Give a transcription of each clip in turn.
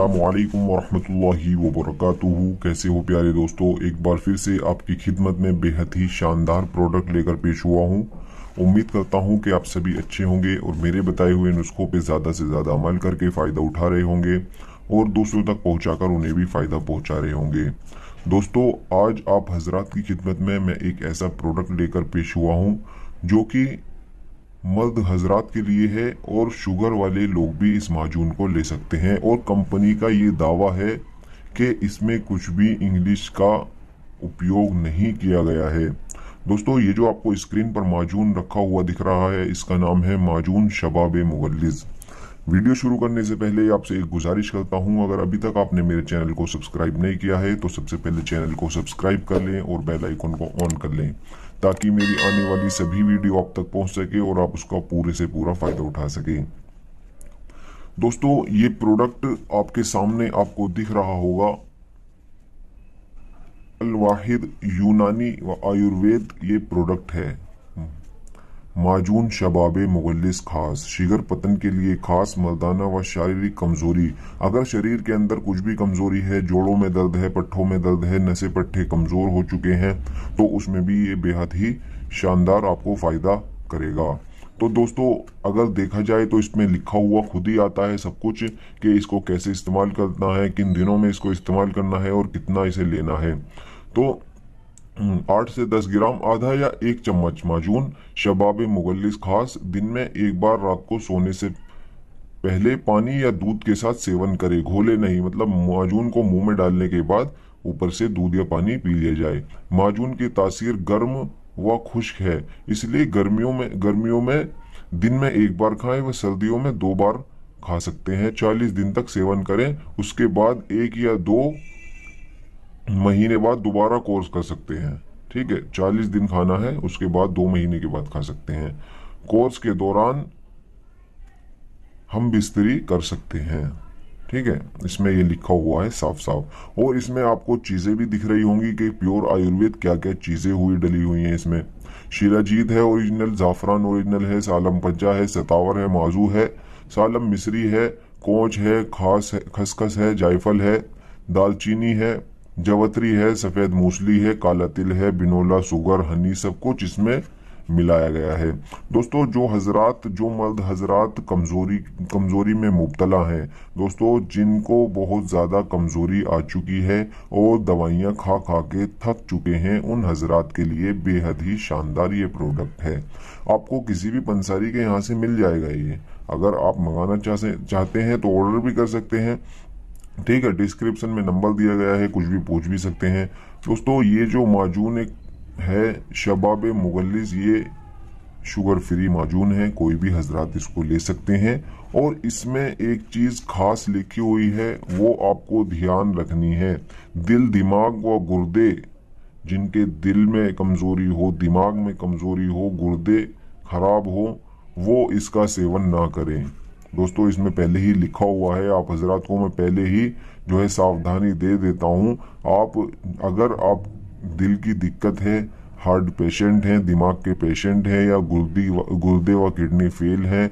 अल्लाम वरहमतुल्लाहि वबरकातुहू कैसे हो प्यारे दोस्तों एक बार फिर से आपकी खिदमत में बेहद ही शानदार प्रोडक्ट लेकर पेश हुआ हूँ उम्मीद करता हूँ कि आप सभी अच्छे होंगे और मेरे बताए हुए नुस्खों पे ज़्यादा से ज़्यादा अमल करके फ़ायदा उठा रहे होंगे और दूसरों तक पहुँचाकर उन्हें भी फ़ायदा पहुँचा रहे होंगे दोस्तों आज आप हजरात की खिदमत में मैं एक ऐसा प्रोडक्ट लेकर पेश हुआ हूँ जो कि मर्द हजरात के लिए है और शुगर वाले लोग भी इस माजून को ले सकते हैं और कंपनी का ये दावा है कि इसमें कुछ भी इंग्लिश का उपयोग नहीं किया गया है दोस्तों ये जो आपको स्क्रीन पर माजून रखा हुआ दिख रहा है इसका नाम है माजून शबाब मुगलिज़ वीडियो शुरू करने से पहले आपसे एक गुजारिश करता हूं अगर अभी तक आपने मेरे चैनल को सब्सक्राइब नहीं किया है तो सबसे पहले चैनल को सब्सक्राइब कर लें और बेल आइकन को ऑन कर लें ताकि मेरी आने वाली सभी वीडियो आप तक पहुंच सके और आप उसका पूरे से पूरा फ़ायदा उठा सके दोस्तों ये प्रोडक्ट आपके सामने आपको दिख रहा होगा अलवाहिद यूनानी व आयुर्वेद ये प्रोडक्ट है माजून शबाब मुगलिस खास शिगर पतन के लिए खास मर्दाना व शारीरिक कमजोरी अगर शरीर के अंदर कुछ भी कमजोरी है जोड़ों में दर्द है पट्ठों में दर्द है नशे पट्टे कमजोर हो चुके हैं तो उसमें भी ये बेहद ही शानदार आपको फायदा करेगा तो दोस्तों अगर देखा जाए तो इसमें लिखा हुआ खुद ही आता है सब कुछ कि इसको कैसे इस्तेमाल करना है किन दिनों में इसको इस्तेमाल करना है और कितना इसे लेना है तो हम्म। आठ से दस ग्राम आधा या एक चम्मच माजून शबाब मुगलिस खास दिन में एक बार रात को सोने से पहले पानी या दूध के साथ सेवन करें घोले नहीं मतलब माजून को मुंह में डालने के बाद ऊपर से दूध या पानी पी लिया जाए माजून की तासीर गर्म व खुश्क है इसलिए गर्मियों में गर्मियों में दिन में एक बार खाएं व सर्दियों में दो बार खा सकते हैं 40 दिन तक सेवन करें उसके बाद एक या दो महीने बाद दोबारा कोर्स कर सकते हैं ठीक है चालीस दिन खाना है उसके बाद दो महीने के बाद खा सकते हैं कोर्स के दौरान हम बिस्तरी कर सकते हैं ठीक है इसमें ये लिखा हुआ है साफ साफ और इसमें आपको चीज़ें भी दिख रही होंगी कि प्योर आयुर्वेद क्या क्या चीज़ें हुई डली हुई हैं इसमें शीराजीत है ओरिजिनल जाफरान ओरिजिनल है सालम पंजा है सतावर है माजू है सालम मिसरी है कोच है खास है खसखस है जायफल है दालचीनी है जवतरी है सफेद मूसली है काला तिल है बिनोला सुगर हनी सब कुछ इसमें मिलाया गया है दोस्तों जो हजरात जो मर्द हजरात कमजोरी कमजोरी में मुबतला हैं दोस्तों जिनको बहुत ज़्यादा कमजोरी आ चुकी है और दवाइयाँ खा खा के थक चुके हैं उन हजरत के लिए बेहद ही शानदार ये प्रोडक्ट है आपको किसी भी पंसारी के यहाँ से मिल जाएगा ये अगर आप मंगाना चाहते हैं तो ऑर्डर भी कर सकते हैं ठीक है डिस्क्रिप्शन में नंबर दिया गया है कुछ भी पूछ भी सकते हैं दोस्तों ये जो माजून एक है शबाब मुगलिस ये शुगर फ्री माजून है कोई भी हजरात इसको ले सकते हैं और इसमें एक चीज़ खास लिखी हुई है वो आपको ध्यान रखनी है दिल दिमाग व गुर्दे जिनके दिल में कमज़ोरी हो दिमाग में कमज़ोरी हो गुर्दे खराब हो वो इसका सेवन ना करें दोस्तों इसमें पहले ही लिखा हुआ है आप हजरात को मैं पहले ही जो है सावधानी दे देता हूँ आप अगर आप दिल की दिक्कत है हार्ट पेशेंट हैं दिमाग के पेशेंट हैं या गुर्दी गुर्दे व किडनी फेल है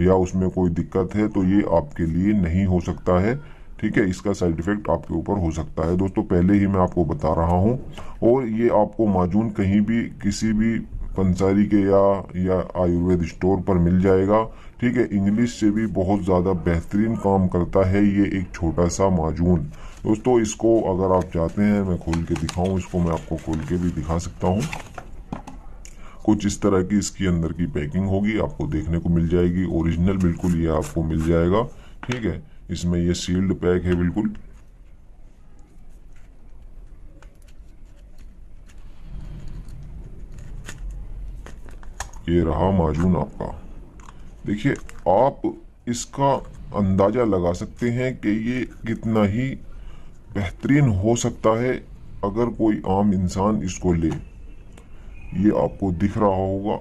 या उसमें कोई दिक्कत है तो ये आपके लिए नहीं हो सकता है ठीक है इसका साइड इफेक्ट आपके ऊपर हो सकता है दोस्तों पहले ही मैं आपको बता रहा हूँ और ये आपको माजून कहीं भी किसी भी पंसारी के या या आयुर्वेद स्टोर पर मिल जाएगा ठीक है इंग्लिश से भी बहुत ज़्यादा बेहतरीन काम करता है ये एक छोटा सा माजून दोस्तों इसको अगर आप चाहते हैं मैं खोल के दिखाऊं इसको मैं आपको खोल के भी दिखा सकता हूँ कुछ इस तरह की इसकी अंदर की पैकिंग होगी आपको देखने को मिल जाएगी ओरिजिनल बिल्कुल ये आपको मिल जाएगा ठीक है इसमें ये सील्ड पैक है बिल्कुल ये रहा माजून आपका देखिए आप इसका अंदाज़ा लगा सकते हैं कि ये कितना ही बेहतरीन हो सकता है अगर कोई आम इंसान इसको ले ये आपको दिख रहा होगा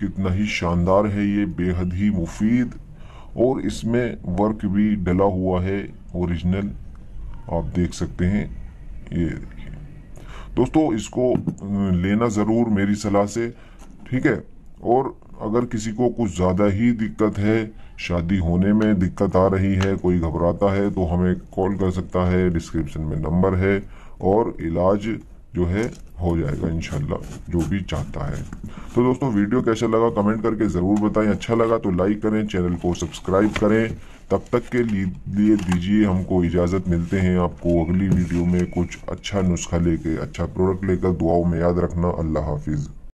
कितना ही शानदार है ये बेहद ही मुफीद और इसमें वर्क भी डला हुआ है ओरिजिनल आप देख सकते हैं ये देखिए दोस्तों इसको लेना ज़रूर मेरी सलाह से ठीक है और अगर किसी को कुछ ज़्यादा ही दिक्कत है शादी होने में दिक्कत आ रही है कोई घबराता है तो हमें कॉल कर सकता है डिस्क्रिप्शन में नंबर है और इलाज जो है हो जाएगा इनशाला जो भी चाहता है तो दोस्तों वीडियो कैसा लगा कमेंट करके ज़रूर बताएं अच्छा लगा तो लाइक करें चैनल को सब्सक्राइब करें तब तक के लिए दीजिए हमको इजाज़त मिलते हैं आपको अगली वीडियो में कुछ अच्छा नुस्खा लेके अच्छा प्रोडक्ट लेकर दुआओं में याद रखना अल्लाह हाफिज़